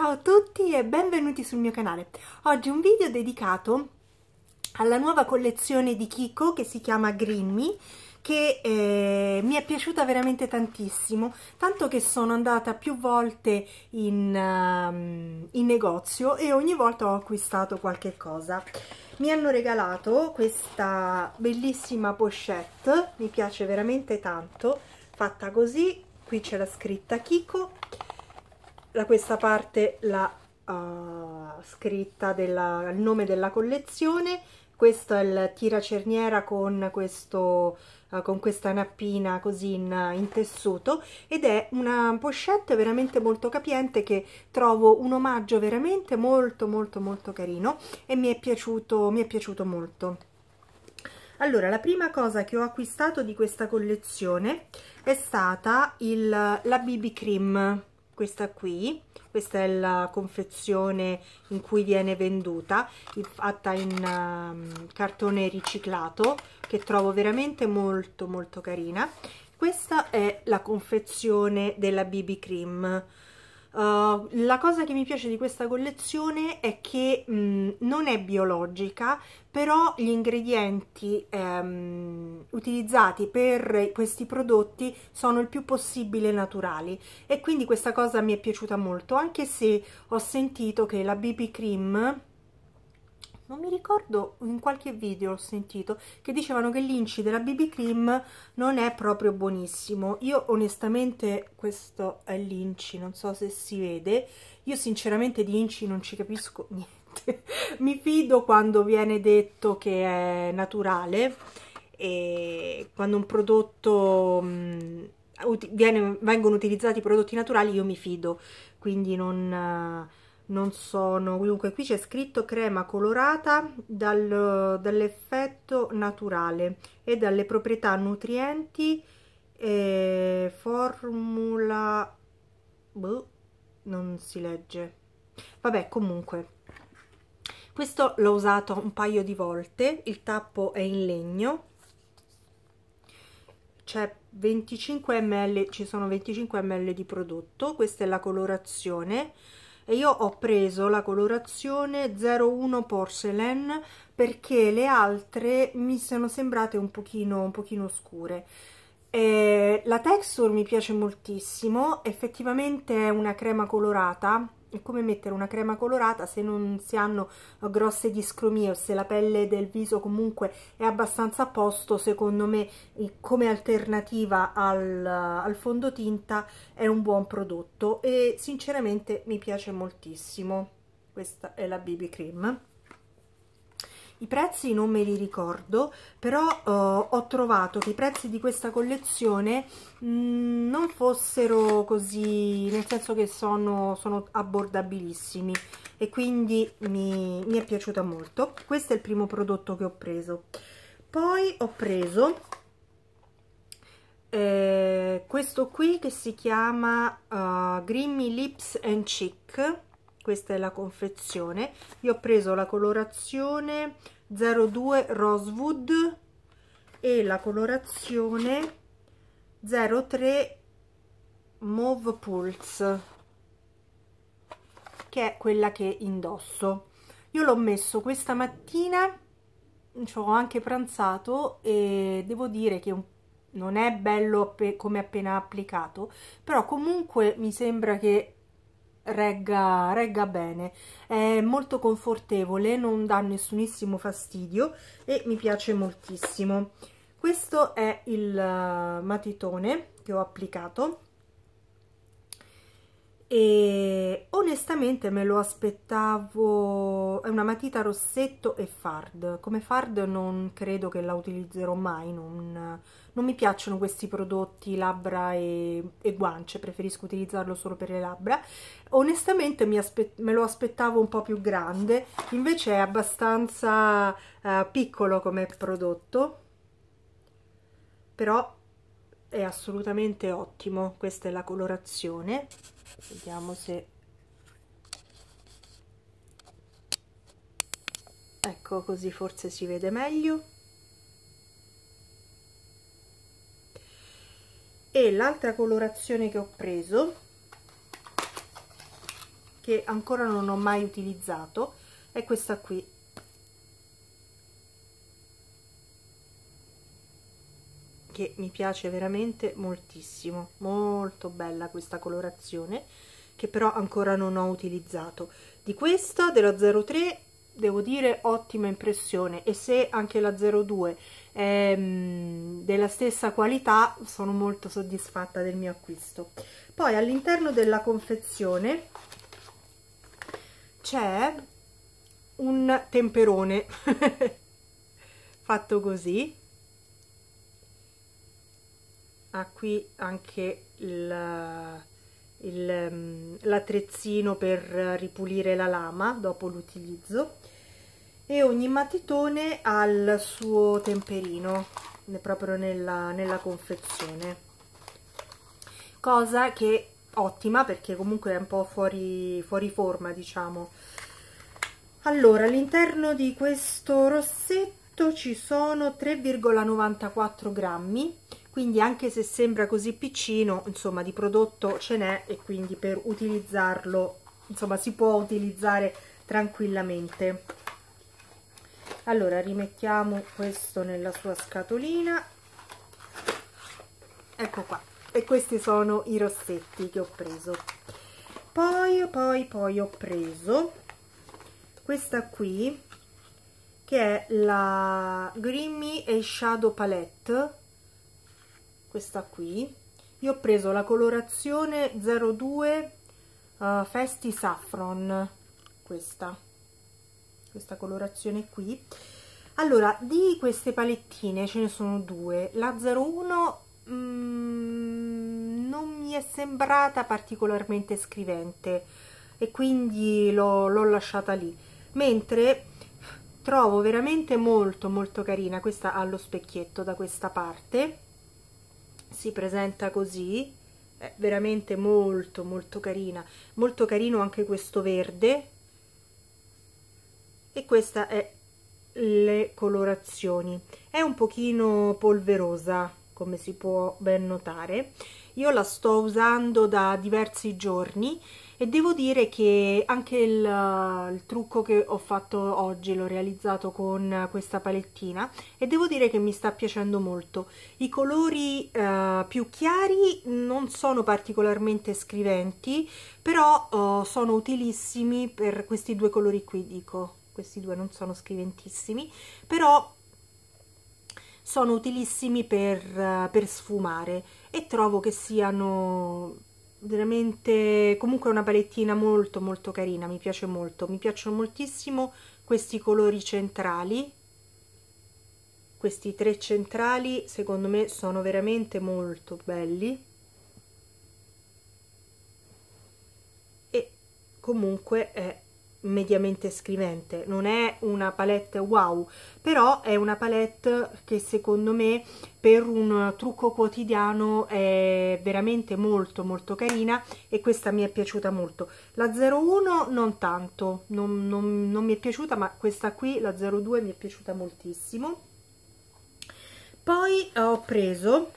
Ciao a tutti e benvenuti sul mio canale. Oggi un video dedicato alla nuova collezione di Kiko che si chiama Grimmy Me che eh, mi è piaciuta veramente tantissimo, tanto che sono andata più volte in, um, in negozio e ogni volta ho acquistato qualche cosa. Mi hanno regalato questa bellissima pochette, mi piace veramente tanto, fatta così, qui c'è la scritta Kiko da questa parte la uh, scritta del nome della collezione questo è il tiracerniera con, questo, uh, con questa nappina così in, in, tessuto ed è una pochette veramente molto capiente che trovo un omaggio veramente molto molto molto carino e mi è piaciuto, mi è piaciuto molto. Allora, la prima cosa che ho acquistato di questa collezione è stata il, la BB Cream questa qui questa è la confezione in cui viene venduta fatta in um, cartone riciclato che trovo veramente molto molto carina questa è la confezione della BB cream eh, la cosa che mi piace di questa collezione è che mh, non è biologica, però gli ingredienti ehm, utilizzati per questi prodotti sono il più possibile naturali e quindi questa cosa mi è piaciuta molto, anche se ho sentito che la BB Cream non mi ricordo, in qualche video ho sentito che dicevano che l'inci della BB Cream non è proprio buonissimo. Io onestamente, questo è l'inci, non so se si vede, io sinceramente di inci non ci capisco niente. mi fido quando viene detto che è naturale e quando un prodotto... Mh, mm, viene, vengono utilizzati prodotti naturali io mi fido, quindi non... Uh, non sono dunque qui c'è scritto crema colorata dal, dall'effetto naturale e dalle proprietà nutrienti e eh, formula boh, non si legge vabbè comunque questo l'ho usato un paio di volte il tappo è in legno c'è 25 ml ci sono 25 ml di prodotto questa è la colorazione e io ho preso la colorazione 01 porcelain perché le altre mi sono sembrate un pochino, un pochino oscure eh, la texture mi piace moltissimo effettivamente è una crema colorata è come mettere una crema colorata se non si hanno eh, grosse discromie o se la pelle del viso comunque è abbastanza a posto secondo me come alternativa al, al fondotinta è un buon prodotto e sinceramente mi piace moltissimo questa è la BB Cream i prezzi non me li ricordo però eh, ho trovato che i prezzi di questa collezione mh, mm, non fossero così nel senso che sono, sono abbordabilissimi e quindi mi, mi è piaciuta molto questo è il primo prodotto che ho preso poi ho preso eh, questo qui che si chiama uh, Grimmy Lips and Cheek questa è la confezione io ho preso la colorazione 02 rosewood e la colorazione 03 mauve pulse che è quella che indosso io l'ho messo questa mattina ci ho anche pranzato e devo dire che non è bello come appena applicato però comunque mi sembra che regga, regga bene è molto confortevole non dà nessunissimo fastidio e mi piace moltissimo questo è il eh, matitone che ho applicato e onestamente me lo aspettavo è una matita rossetto e fard come fard non credo che la utilizzerò mai non, non mi piacciono questi prodotti labbra e, e, guance preferisco utilizzarlo solo per le labbra onestamente me lo aspettavo un po' più grande invece è abbastanza uh, piccolo come prodotto però è assolutamente ottimo questa è la colorazione vediamo se ecco così forse si vede meglio e l'altra colorazione che ho preso che ancora non ho mai utilizzato è questa qui che mi piace veramente moltissimo molto bella questa colorazione che però ancora non ho utilizzato di questa della 03 devo dire ottima impressione e se anche la 02 è mm, della stessa qualità sono molto soddisfatta del mio acquisto poi all'interno della confezione c'è un temperone fatto così ha ah, qui anche mm, l'attrezzino per ripulire la lama dopo l'utilizzo e ogni matitone ha il suo temperino proprio nella, nella confezione cosa che ottima perché comunque è un po' fuori, fuori forma diciamo allora all'interno di questo rossetto ci sono 3,94 grammi quindi anche se sembra così piccino insomma di prodotto ce n'è e quindi per utilizzarlo insomma si può utilizzare tranquillamente allora rimettiamo questo nella sua scatolina ecco qua e questi sono i rossetti che ho preso poi poi poi ho preso questa qui che è la Grimmy e Shadow Palette questa qui io ho preso la colorazione 02 uh, eh, Festi Saffron questa questa colorazione qui allora di queste palettine ce ne sono due la 01 mm, non mi è sembrata particolarmente scrivente e quindi l'ho lasciata lì mentre trovo veramente molto molto carina questa allo specchietto da questa parte si presenta così è veramente molto molto carina molto carino anche questo verde e questa è le colorazioni è un pochino polverosa come si può ben notare io la sto usando da diversi giorni e devo dire che anche il, eh, il, trucco che ho fatto oggi l'ho realizzato con questa palettina e devo dire che mi sta piacendo molto i colori eh, più chiari non sono particolarmente scriventi però eh, sono utilissimi per questi due colori qui dico questi due non sono scriventissimi però sono utilissimi per, eh, per sfumare e trovo che siano veramente comunque una palettina molto molto carina mi piace molto mi piacciono moltissimo questi colori centrali questi tre centrali secondo me sono veramente molto belli e comunque è mediamente scrivente, non è una palette wow, però è una palette che secondo me per un trucco quotidiano è veramente molto molto carina e questa mi è piaciuta molto. La 01 non tanto, non, non, non mi è piaciuta, ma questa qui, la 02, mi è piaciuta moltissimo. Poi ho preso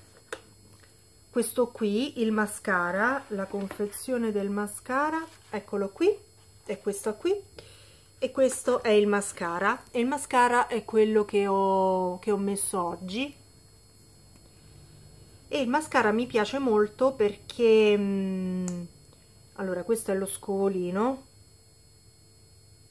questo qui, il mascara, la confezione del mascara, eccolo qui è questa qui e questo è il mascara e il mascara è quello che ho, che ho messo oggi e il mascara mi piace molto perché mh, mm, allora questo è lo scovolino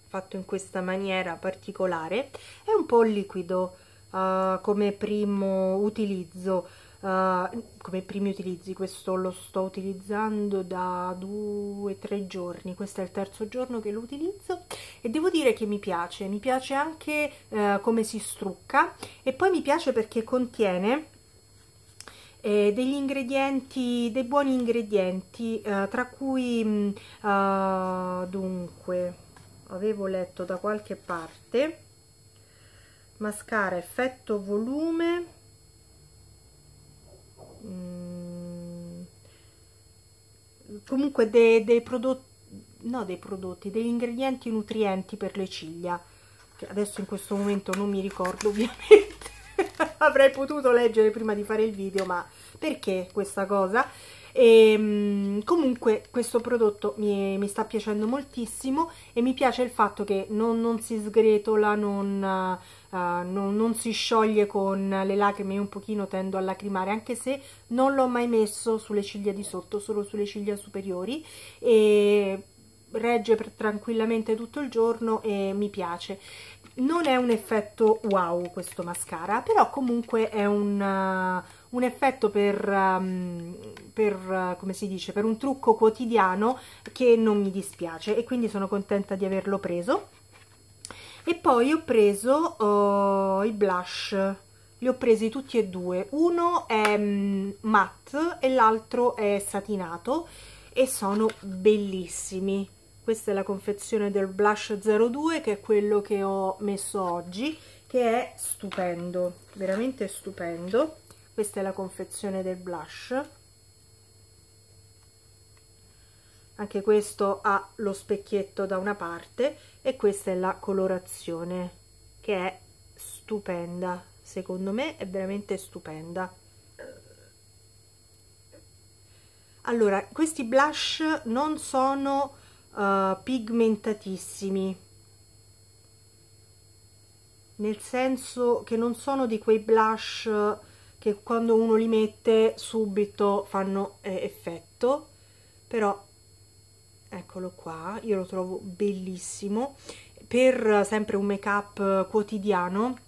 fatto in questa maniera particolare è un po' liquido uh, come primo utilizzo Uh, come primi utilizzi questo lo sto utilizzando da 2 tre giorni questo è il terzo giorno che lo utilizzo e devo dire che mi piace mi piace anche uh, come si strucca e poi mi piace perché contiene eh, degli ingredienti dei buoni ingredienti uh, tra cui mm, dunque avevo letto da qualche parte mascara effetto volume Mm, comunque dei, dei prodotti no dei prodotti degli ingredienti nutrienti per le ciglia che adesso in questo momento non mi ricordo ovviamente avrei potuto leggere prima di fare il video ma perché questa cosa e, ehm, comunque questo prodotto mi, mi, sta piacendo moltissimo e mi piace il fatto che non, non si sgretola, non, uh, non, non, si scioglie con le lacrime, io un pochino tendo a lacrimare anche se non l'ho mai messo sulle ciglia di sotto, solo sulle ciglia superiori e regge tranquillamente tutto il giorno e mi piace non è un effetto wow questo mascara però comunque è un, uh, un effetto per, ehm, per, eh, come si dice, per un trucco quotidiano che non mi dispiace e quindi sono contenta di averlo preso. E poi ho preso uh, eh, i blush, li ho presi tutti e due, uno è um, matte e l'altro è satinato e sono bellissimi. Questa è la confezione del blush 02 che è quello che ho messo oggi che è stupendo, veramente stupendo questa è la confezione del blush anche questo ha lo specchietto da una parte e questa è la colorazione che è stupenda secondo me è veramente stupenda allora questi blush non sono uh, pigmentatissimi nel senso che non sono di quei blush che quando uno li mette subito fanno eh, effetto però eccolo qua io lo trovo bellissimo per sempre un make up quotidiano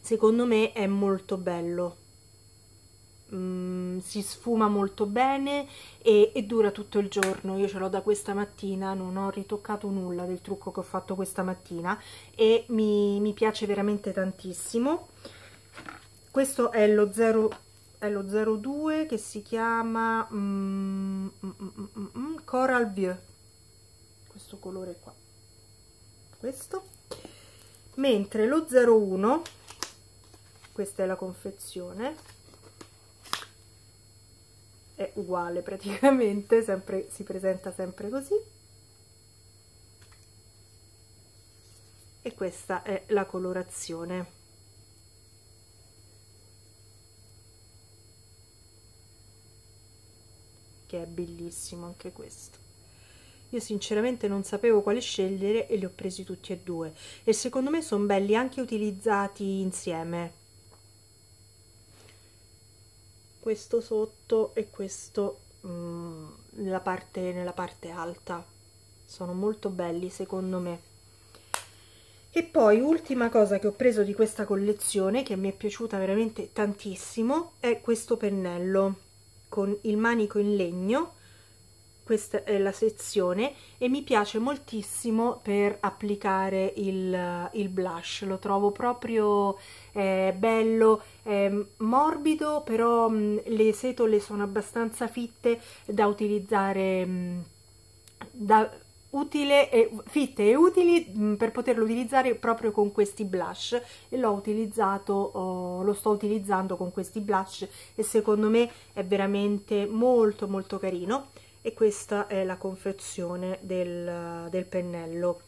secondo me è molto bello mm, si sfuma molto bene e, e, dura tutto il giorno io ce l'ho da questa mattina non ho ritoccato nulla del trucco che ho fatto questa mattina e mi, mi piace veramente tantissimo questo è lo 0 è lo 02 che si chiama mm mm mm, mm, mm, mm, Coral Vieux questo colore qua questo mentre lo 01 questa è la confezione è uguale praticamente sempre, si presenta sempre così e questa è la colorazione che è bellissimo anche questo io sinceramente non sapevo quale scegliere e li ho presi tutti e due e secondo me sono belli anche utilizzati insieme questo sotto e questo mm, nella, parte, nella parte alta sono molto belli secondo me e poi ultima cosa che ho preso di questa collezione che mi è piaciuta veramente tantissimo è questo pennello con il manico in legno questa è la sezione e mi piace moltissimo per applicare il, il blush lo trovo proprio eh, bello eh, morbido però mh, mm, le setole sono abbastanza fitte da utilizzare mh, mm, da utile e, fitte e utili mh, mm, per poterlo utilizzare proprio con questi blush e l'ho utilizzato oh, lo sto utilizzando con questi blush e secondo me è veramente molto molto carino e questa è la confezione del, del pennello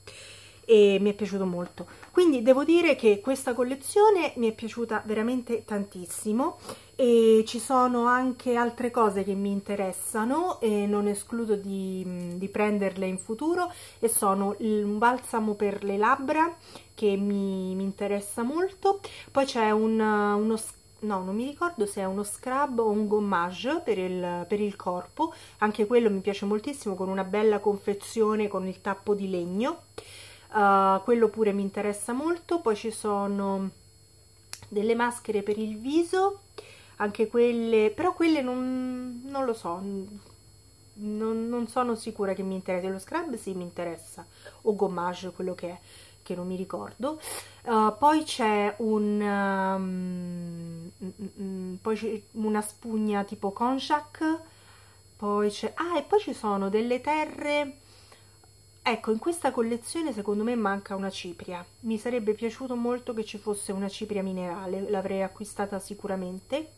e mi è piaciuto molto quindi devo dire che questa collezione mi è piaciuta veramente tantissimo e ci sono anche altre cose che mi interessano e non escludo di, mm, di prenderle in futuro e sono un balsamo per le labbra che mi, mi interessa molto poi c'è un, uno no non mi ricordo se è uno scrub o un gommage per il, per il corpo anche quello mi piace moltissimo con una bella confezione con il tappo di legno Uh, quello pure mi interessa molto poi ci sono delle maschere per il viso anche quelle, però quelle non, non lo so, non, non, sono sicura che mi interessi. Lo scrub sì mi interessa, o gommage, quello che è, che non mi ricordo. Uh, poi c'è un, um, mm, mm, una spugna tipo Konjac, poi c'è, ah e poi ci sono delle terre Ecco, in questa collezione secondo me manca una cipria. Mi sarebbe piaciuto molto che ci fosse una cipria minerale, l'avrei acquistata sicuramente.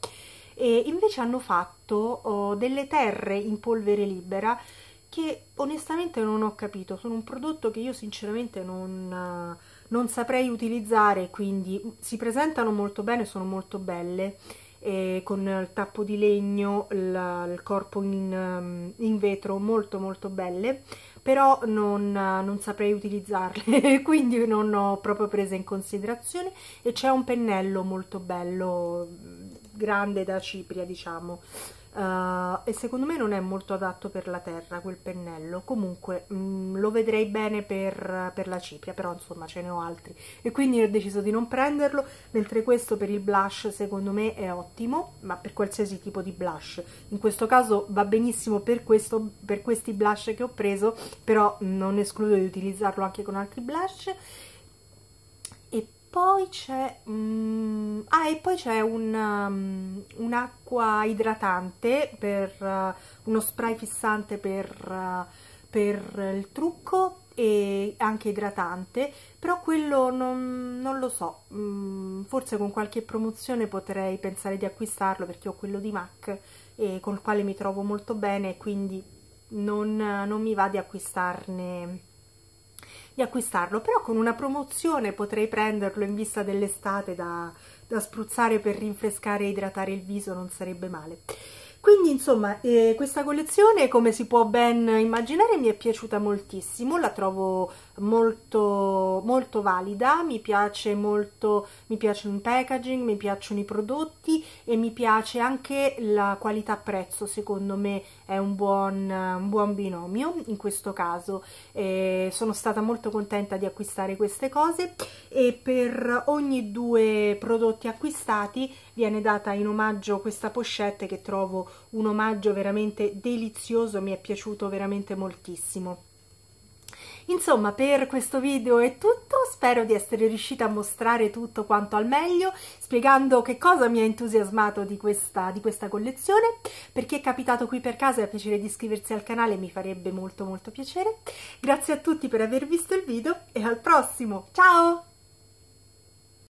E invece hanno fatto oh, delle terre in polvere libera che onestamente non ho capito, sono un prodotto che io sinceramente non, non saprei utilizzare, quindi si presentano molto bene, sono molto belle eh, con il tappo di legno, la, il corpo in, ehm, in, vetro, molto molto belle, però non, non saprei utilizzarle, quindi non ho proprio prese in considerazione e c'è un pennello molto bello, grande da cipria diciamo, Uh, e secondo me non è molto adatto per la terra quel pennello comunque mh, mm, lo vedrei bene per, per, la cipria però insomma ce ne ho altri e quindi ho deciso di non prenderlo mentre questo per il blush secondo me è ottimo ma per qualsiasi tipo di blush in questo caso va benissimo per, questo, per questi blush che ho preso però non escludo di utilizzarlo anche con altri blush poi c'è, um, ah, e poi c'è un, um, un'acqua idratante per uh, uno spray fissante per, uh, per, il trucco e anche idratante, però quello non, non lo so, um, forse con qualche promozione potrei pensare di acquistarlo perché ho quello di MAC e col quale mi trovo molto bene, quindi non, non mi va di acquistarne di acquistarlo, però con una promozione potrei prenderlo in vista dell'estate da, da spruzzare per rinfrescare e idratare il viso, non sarebbe male. Quindi insomma eh, questa collezione come si può ben immaginare mi è piaciuta moltissimo, la trovo molto, molto valida, mi piace molto, mi piacciono il packaging, mi piacciono i prodotti e mi piace anche la qualità prezzo, secondo me è un buon, un buon binomio in questo caso. Eh, sono stata molto contenta di acquistare queste cose e per ogni due prodotti acquistati viene data in omaggio questa pochette che trovo un omaggio veramente delizioso, mi è piaciuto veramente moltissimo. Insomma, per questo video è tutto, spero di essere riuscita a mostrare tutto quanto al meglio, spiegando che cosa mi ha entusiasmato di questa, di questa collezione, per chi è capitato qui per caso e ha piacere di iscriversi al canale mi farebbe molto molto piacere. Grazie a tutti per aver visto il video e al prossimo, ciao!